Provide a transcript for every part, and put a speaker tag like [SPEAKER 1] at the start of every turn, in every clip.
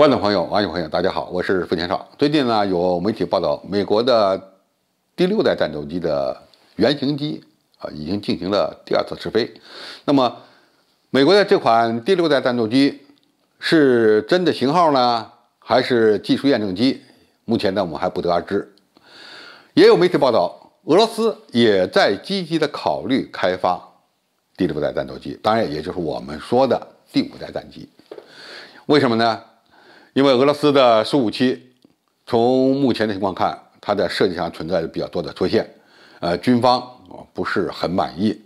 [SPEAKER 1] 观众朋友，网友朋友，大家好，我是付前少。最近呢，有媒体报道，美国的第六代战斗机的原型机啊，已经进行了第二次试飞。那么，美国的这款第六代战斗机是真的型号呢，还是技术验证机？目前呢，我们还不得而知。也有媒体报道，俄罗斯也在积极的考虑开发第六代战斗机，当然，也就是我们说的第五代战机。为什么呢？因为俄罗斯的苏五七，从目前的情况看，它在设计上存在着比较多的缺陷，呃，军方啊不是很满意。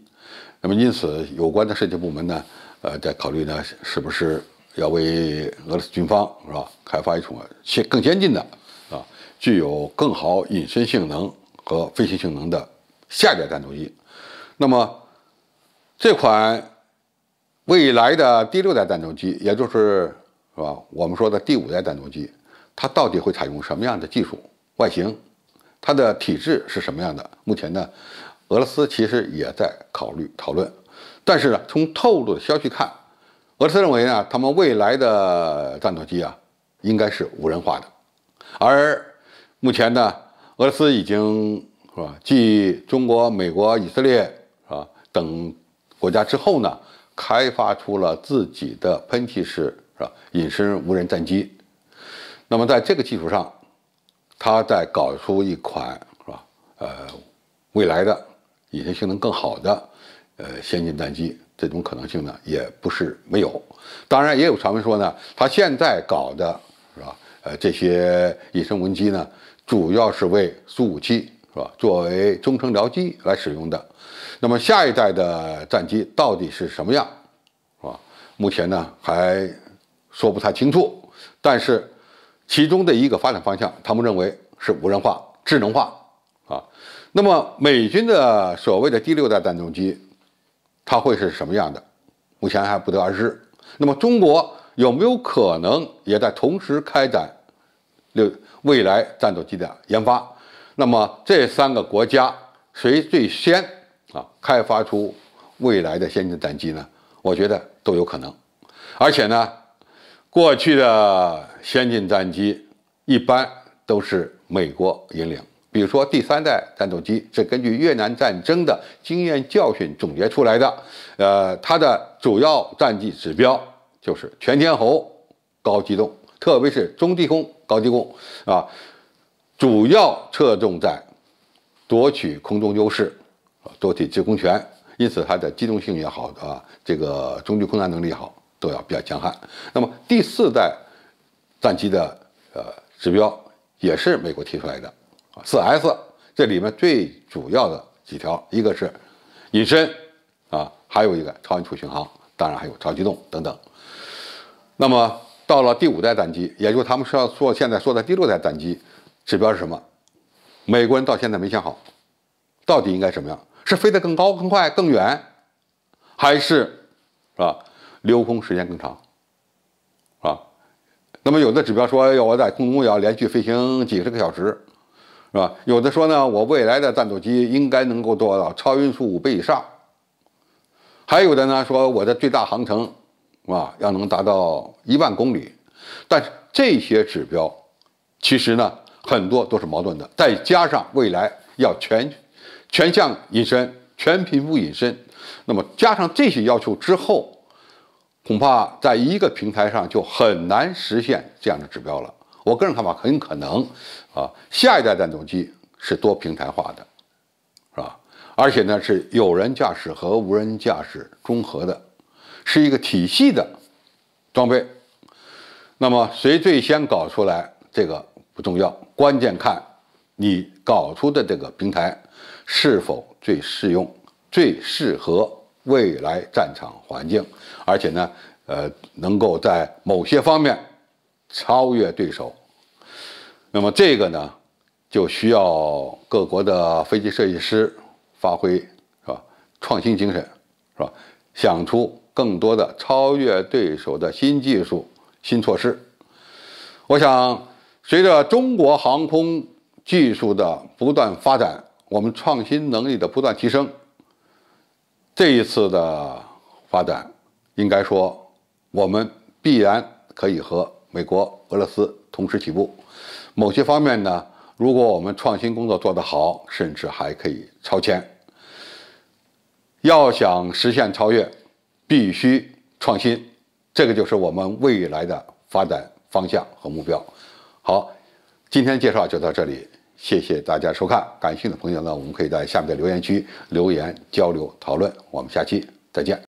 [SPEAKER 1] 那么，因此有关的设计部门呢，呃，在考虑呢，是不是要为俄罗斯军方是吧，开发一种先更先进的啊，具有更好隐身性能和飞行性能的下一代战斗机。那么，这款未来的第六代战斗机，也就是。是吧？我们说的第五代战斗机，它到底会采用什么样的技术外形？它的体制是什么样的？目前呢，俄罗斯其实也在考虑讨论。但是呢，从透露的消息看，俄罗斯认为呢，他们未来的战斗机啊，应该是无人化的。而目前呢，俄罗斯已经是吧，继中国、美国、以色列是吧等国家之后呢，开发出了自己的喷气式。是吧？隐身无人战机，那么在这个基础上，它再搞出一款是吧？呃，未来的隐身性能更好的呃先进战机，这种可能性呢也不是没有。当然，也有传闻说呢，它现在搞的是吧？呃，这些隐身无人机呢，主要是为苏五七是吧？作为中程僚机来使用的。那么下一代的战机到底是什么样？是吧？目前呢还。说不太清楚，但是其中的一个发展方向，他们认为是无人化、智能化啊。那么美军的所谓的第六代战斗机，它会是什么样的？目前还不得而知。那么中国有没有可能也在同时开展六未来战斗机的研发？那么这三个国家谁最先啊开发出未来的先进战机呢？我觉得都有可能，而且呢。过去的先进战机一般都是美国引领，比如说第三代战斗机是根据越南战争的经验教训总结出来的，呃，它的主要战绩指标就是全天候、高机动，特别是中低空高机动啊，主要侧重在夺取空中优势啊，夺取制空权，因此它的机动性也好啊，这个中低空战能力好。都要比较强悍。那么第四代战机的呃指标也是美国提出来的啊，四 S 这里面最主要的几条，一个是隐身啊，还有一个超音速巡航，当然还有超机动等等。那么到了第五代战机，也就他们要说现在说的第六代战机指标是什么？美国人到现在没想好，到底应该什么样？是飞得更高更快更远，还是是吧？留空时间更长，啊，那么有的指标说要我在空中要连续飞行几十个小时，是吧？有的说呢，我未来的战斗机应该能够做到超音速五倍以上，还有的呢说我的最大航程啊要能达到一万公里。但是这些指标其实呢很多都是矛盾的，再加上未来要全全向隐身、全频谱隐身，那么加上这些要求之后。恐怕在一个平台上就很难实现这样的指标了。我个人看法，很可能啊，下一代战斗机是多平台化的，是吧？而且呢，是有人驾驶和无人驾驶综合的，是一个体系的装备。那么谁最先搞出来，这个不重要，关键看你搞出的这个平台是否最适用、最适合。未来战场环境，而且呢，呃，能够在某些方面超越对手。那么这个呢，就需要各国的飞机设计师发挥是吧创新精神，是吧想出更多的超越对手的新技术、新措施。我想，随着中国航空技术的不断发展，我们创新能力的不断提升。这一次的发展，应该说，我们必然可以和美国、俄罗斯同时起步。某些方面呢，如果我们创新工作做得好，甚至还可以超前。要想实现超越，必须创新。这个就是我们未来的发展方向和目标。好，今天介绍就到这里。谢谢大家收看，感兴趣的朋友呢，我们可以在下面的留言区留言交流讨论。我们下期再见。